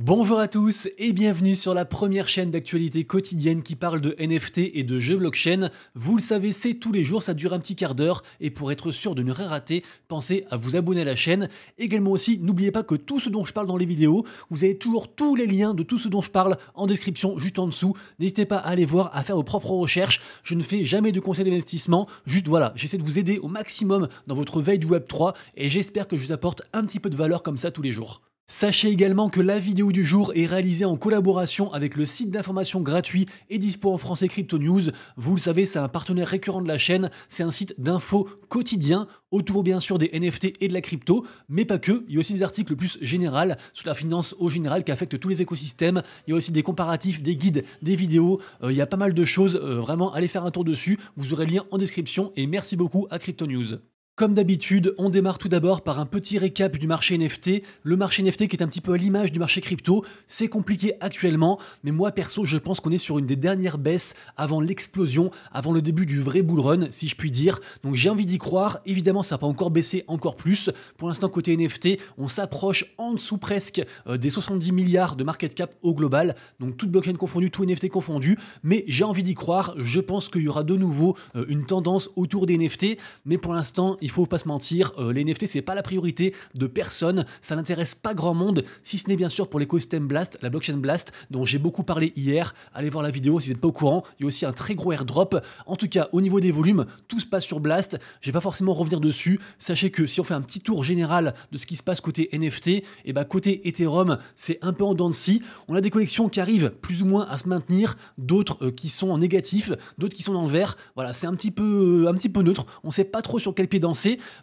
Bonjour à tous et bienvenue sur la première chaîne d'actualité quotidienne qui parle de NFT et de jeux blockchain. Vous le savez, c'est tous les jours, ça dure un petit quart d'heure et pour être sûr de ne rien rater, pensez à vous abonner à la chaîne. Également aussi, n'oubliez pas que tout ce dont je parle dans les vidéos, vous avez toujours tous les liens de tout ce dont je parle en description juste en dessous. N'hésitez pas à aller voir, à faire vos propres recherches. Je ne fais jamais de conseils d'investissement, juste voilà, j'essaie de vous aider au maximum dans votre veille du Web3 et j'espère que je vous apporte un petit peu de valeur comme ça tous les jours. Sachez également que la vidéo du jour est réalisée en collaboration avec le site d'information gratuit et dispo en français Crypto News. Vous le savez, c'est un partenaire récurrent de la chaîne, c'est un site d'info quotidien autour bien sûr des NFT et de la crypto, mais pas que, il y a aussi des articles plus généraux sur la finance au général qui affectent tous les écosystèmes, il y a aussi des comparatifs, des guides, des vidéos, euh, il y a pas mal de choses, euh, vraiment allez faire un tour dessus, vous aurez le lien en description et merci beaucoup à Crypto News. Comme d'habitude, on démarre tout d'abord par un petit récap du marché NFT. Le marché NFT qui est un petit peu à l'image du marché crypto, c'est compliqué actuellement, mais moi perso, je pense qu'on est sur une des dernières baisses avant l'explosion, avant le début du vrai bull run, si je puis dire. Donc j'ai envie d'y croire. Évidemment, ça n'a pas encore baissé encore plus. Pour l'instant, côté NFT, on s'approche en dessous presque euh, des 70 milliards de market cap au global. Donc toute blockchain confondue, tout NFT confondu. Mais j'ai envie d'y croire. Je pense qu'il y aura de nouveau euh, une tendance autour des NFT, mais pour l'instant, il faut pas se mentir, euh, les NFT c'est pas la priorité de personne, ça n'intéresse pas grand monde, si ce n'est bien sûr pour l'écosystème Blast, la blockchain Blast, dont j'ai beaucoup parlé hier. Allez voir la vidéo si vous n'êtes pas au courant, il y a aussi un très gros airdrop. En tout cas, au niveau des volumes, tout se passe sur Blast, je vais pas forcément revenir dessus. Sachez que si on fait un petit tour général de ce qui se passe côté NFT, et eh bah ben, côté Ethereum, c'est un peu en dents de scie. On a des collections qui arrivent plus ou moins à se maintenir, d'autres euh, qui sont en négatif, d'autres qui sont dans le vert. Voilà, c'est un petit peu euh, un petit peu neutre. On sait pas trop sur quel pied danser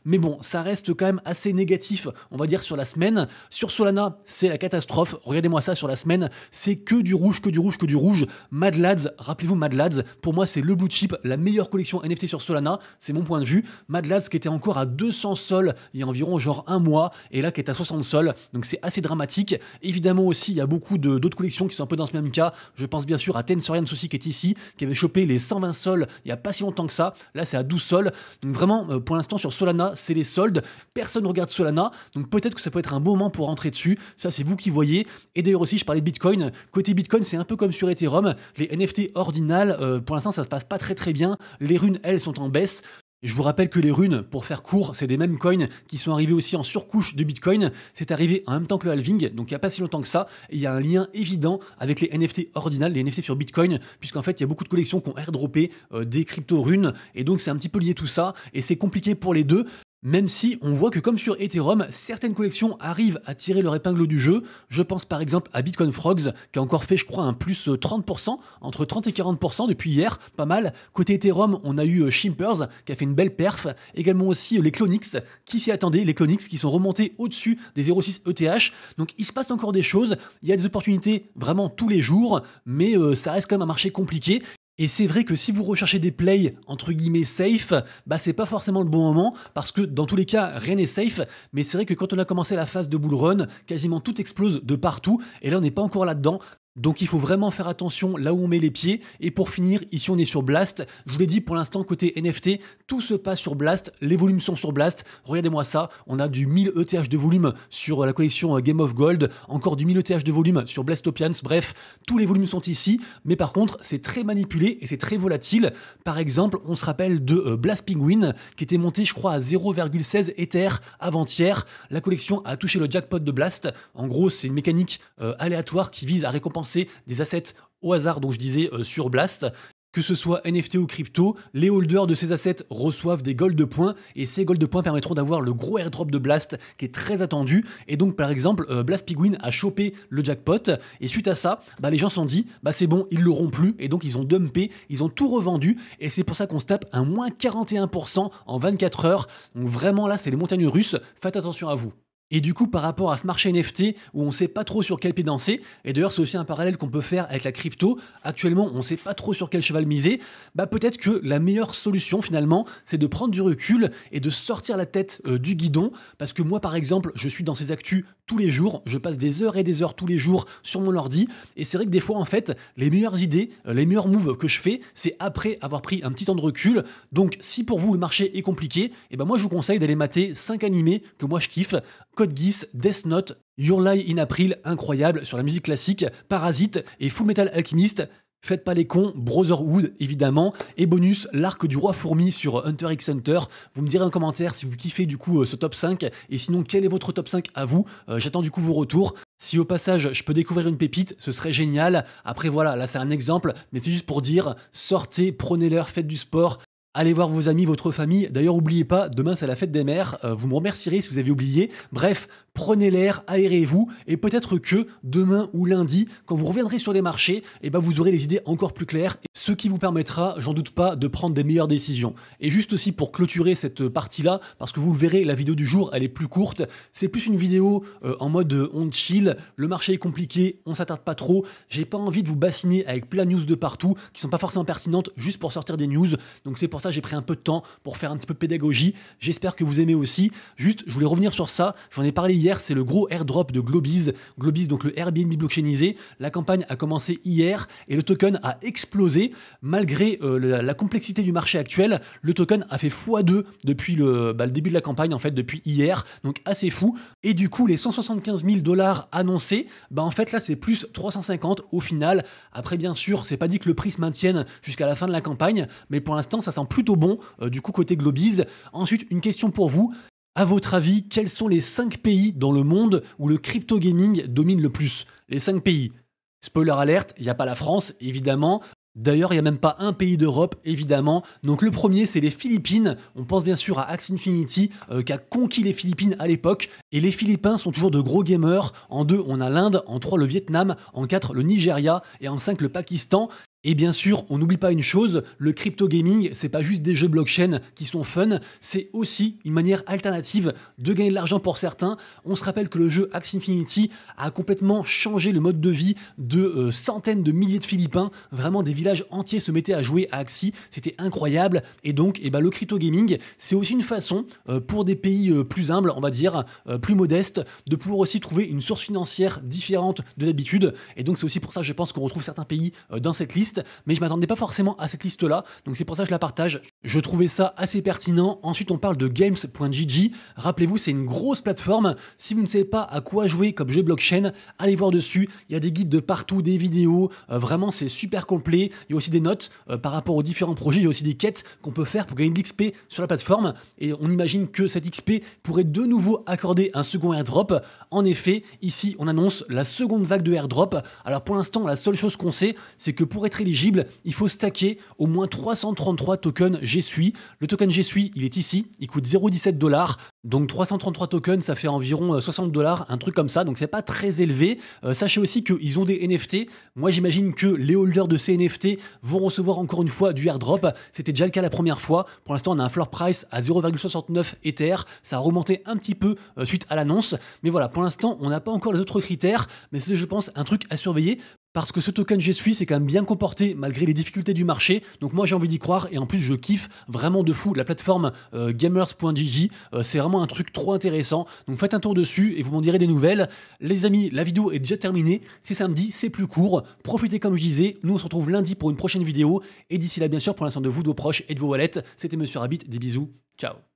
mais bon, ça reste quand même assez négatif, on va dire, sur la semaine. Sur Solana, c'est la catastrophe. Regardez-moi ça sur la semaine. C'est que du rouge, que du rouge, que du rouge. Mad Lads, rappelez-vous Mad Lads, pour moi, c'est le blue chip, la meilleure collection NFT sur Solana. C'est mon point de vue. Mad Lads qui était encore à 200 sols il y a environ genre un mois, et là qui est à 60 sols. Donc c'est assez dramatique. Évidemment aussi, il y a beaucoup d'autres collections qui sont un peu dans ce même cas. Je pense bien sûr à Tensorian Souci qui est ici, qui avait chopé les 120 sols il n'y a pas si longtemps que ça. Là, c'est à 12 sols. Donc vraiment, euh, pour l'instant, sur Solana, c'est les soldes. Personne ne regarde Solana, donc peut-être que ça peut être un bon moment pour rentrer dessus. Ça, c'est vous qui voyez. Et d'ailleurs aussi, je parlais de Bitcoin. Côté Bitcoin, c'est un peu comme sur Ethereum. Les NFT ordinales, euh, pour l'instant, ça se passe pas très très bien. Les runes, elles, sont en baisse je vous rappelle que les runes, pour faire court, c'est des mêmes coins qui sont arrivés aussi en surcouche de Bitcoin. C'est arrivé en même temps que le halving, donc il n'y a pas si longtemps que ça. il y a un lien évident avec les NFT ordinales, les NFT sur Bitcoin, puisqu'en fait, il y a beaucoup de collections qui ont airdroppé euh, des crypto-runes. Et donc, c'est un petit peu lié tout ça. Et c'est compliqué pour les deux. Même si on voit que comme sur Ethereum, certaines collections arrivent à tirer leur épingle du jeu. Je pense par exemple à Bitcoin Frogs qui a encore fait je crois un plus 30%, euh, entre 30 et 40% depuis hier, pas mal. Côté Ethereum, on a eu euh, Shimpers qui a fait une belle perf, également aussi euh, les Clonix qui s'y attendaient, les Clonix qui sont remontés au-dessus des 0,6 ETH. Donc il se passe encore des choses, il y a des opportunités vraiment tous les jours, mais ça reste quand même un marché compliqué et c'est vrai que si vous recherchez des plays entre guillemets safe, bah c'est pas forcément le bon moment parce que dans tous les cas rien n'est safe. Mais c'est vrai que quand on a commencé la phase de bull run, quasiment tout explose de partout et là on n'est pas encore là-dedans. Donc il faut vraiment faire attention là où on met les pieds. Et pour finir, ici on est sur Blast. Je vous l'ai dit pour l'instant côté NFT, tout se passe sur Blast, les volumes sont sur Blast. Regardez-moi ça, on a du 1000 ETH de volume sur la collection euh, Game of Gold, encore du 1000 ETH de volume sur Blastopians. Bref, tous les volumes sont ici, mais par contre, c'est très manipulé et c'est très volatile. Par exemple, on se rappelle de euh, Blast Penguin qui était monté je crois à 0,16 Ether avant-hier. La collection a touché le jackpot de Blast. En gros, c'est une mécanique euh, aléatoire qui vise à récompenser des assets au hasard dont je disais euh, sur Blast. Que ce soit NFT ou crypto, les holders de ces assets reçoivent des gold de points et ces gold de points permettront d'avoir le gros airdrop de Blast qui est très attendu. Et donc, par exemple, euh, Blast Pigwin a chopé le jackpot et suite à ça, bah, les gens se sont dit, bah, c'est bon, ils l'auront plus et donc ils ont dumpé, ils ont tout revendu et c'est pour ça qu'on se tape un moins 41% en 24 heures. Donc, vraiment là, c'est les montagnes russes. Faites attention à vous. Et du coup, par rapport à ce marché NFT, où on ne sait pas trop sur quel pied danser, et d'ailleurs c'est aussi un parallèle qu'on peut faire avec la crypto, actuellement on ne sait pas trop sur quel cheval miser, bah peut-être que la meilleure solution finalement, c'est de prendre du recul et de sortir la tête euh, du guidon, parce que moi par exemple, je suis dans ces actus tous les jours, je passe des heures et des heures tous les jours sur mon ordi, et c'est vrai que des fois en fait, les meilleures idées, euh, les meilleurs moves que je fais, c'est après avoir pris un petit temps de recul, donc si pour vous le marché est compliqué, et eh ben moi je vous conseille d'aller mater 5 animés que moi je kiffe, Code Geass, Death Note, Your Lie in April, incroyable, sur la musique classique, Parasite et Full Metal Alchemist. Faites pas les cons, Brotherhood évidemment, et bonus, l'arc du roi fourmi sur Hunter x Hunter. Vous me direz en commentaire si vous kiffez du coup euh, ce top 5, et sinon quel est votre top 5 à vous, euh, j'attends du coup vos retours. Si au passage je peux découvrir une pépite, ce serait génial. Après voilà, là c'est un exemple, mais c'est juste pour dire, sortez, prenez l'heure, faites du sport, Allez voir vos amis, votre famille. D'ailleurs, n'oubliez pas, demain c'est la fête des mères. Euh, vous me remercierez si vous avez oublié. Bref, prenez l'air, aérez-vous. Et peut-être que demain ou lundi, quand vous reviendrez sur les marchés, eh ben, vous aurez les idées encore plus claires. Ce qui vous permettra, j'en doute pas, de prendre des meilleures décisions. Et juste aussi pour clôturer cette partie-là, parce que vous le verrez, la vidéo du jour, elle est plus courte. C'est plus une vidéo euh, en mode euh, on chill. Le marché est compliqué, on s'attarde pas trop. J'ai pas envie de vous bassiner avec plein de news de partout qui sont pas forcément pertinentes juste pour sortir des news. Donc c'est pour j'ai pris un peu de temps pour faire un petit peu de pédagogie. J'espère que vous aimez aussi. Juste, je voulais revenir sur ça. J'en ai parlé hier, c'est le gros airdrop de globis globis donc le Airbnb blockchainisé. La campagne a commencé hier et le token a explosé. Malgré euh, la, complexité du marché actuel, le token a fait x2 depuis bah, le, début de la campagne, en fait, depuis hier. Donc assez fou. Et du coup, les 175 000 dollars annoncés, bah en fait là, c'est plus 350 au final. Après, bien sûr, c'est pas dit que le prix se maintienne jusqu'à la fin de la campagne, mais pour l'instant, ça semble plutôt bon, euh, du coup côté Globise. Ensuite, une question pour vous. À votre avis, quels sont les cinq pays dans le monde où le crypto gaming domine le plus Les cinq pays. Spoiler alerte, il n'y a pas la France, évidemment. D'ailleurs, il n'y a même pas un pays d'Europe, évidemment. Donc le premier, c'est les Philippines. On pense bien sûr à Axe Infinity, euh, qui a conquis les Philippines à l'époque. Et les Philippines sont toujours de gros gamers. En deux on a l'Inde. En trois le Vietnam. En quatre le Nigeria. Et en cinq le Pakistan. Et bien sûr, on n'oublie pas une chose, le crypto gaming, c'est pas juste des jeux blockchain qui sont fun, c'est aussi une manière alternative de gagner de l'argent pour certains. On se rappelle que le jeu Axie Infinity a complètement changé le mode de vie de euh, centaines de milliers de Philippins, vraiment des villages entiers se mettaient à jouer à Axie, c'était incroyable et donc eh ben, le crypto gaming, c'est aussi une façon euh, pour des pays euh, plus humbles, on va dire, plus modestes de pouvoir aussi trouver une source financière différente de d'habitude et donc c'est aussi pour ça je pense qu'on retrouve certains pays dans cette liste mais je m'attendais pas forcément à cette liste-là. Donc c'est pour ça que je la partage. Je trouvais ça assez pertinent. Ensuite, on parle de games.gg. Rappelez-vous, c'est une grosse plateforme. Si vous ne savez pas à quoi jouer comme jeu blockchain, allez voir dessus. Il y a des guides de partout, des vidéos. Euh, vraiment, c'est super complet. Il y a aussi des notes euh, par rapport aux différents projets. Il y a aussi des quêtes qu'on peut faire pour gagner de l'XP sur la plateforme. Et on imagine que cet XP pourrait de nouveau accorder un second airdrop. En effet, ici, on annonce la seconde vague de airdrop. Alors pour l'instant, la seule chose qu'on sait, c'est que pour être éligible, il faut stacker au moins 333 tokens suis Le token g il est ici, il coûte 0,17 dollars. Donc 333 tokens, ça fait environ 60 euh, dollars, un truc comme ça. Donc c'est pas très élevé. Euh, sachez aussi qu'ils ont des NFT. Moi j'imagine que les holders de ces NFT vont recevoir encore une fois du airdrop. C'était déjà le cas la première fois. Pour l'instant on a un floor price à 0,69 Ether. Ça a remonté un petit peu euh, suite à l'annonce. Mais voilà, pour l'instant on n'a pas encore les autres critères. Mais c'est je pense un truc à surveiller parce que ce token G Suisse c'est quand même bien comporté malgré les difficultés du marché. Donc moi j'ai envie d'y croire et en plus je kiffe vraiment de fou la plateforme euh, gamers.gg. Euh, c'est vraiment un truc trop intéressant. Donc faites un tour dessus et vous m'en direz des nouvelles. Les amis, la vidéo est déjà terminée. C'est samedi, c'est plus court. Profitez comme je disais. Nous on se retrouve lundi pour une prochaine vidéo. Et d'ici là bien sûr, pour l'instant de vous, de vos proches et de vos wallets. C'était Monsieur Rabbit. Des bisous. Ciao.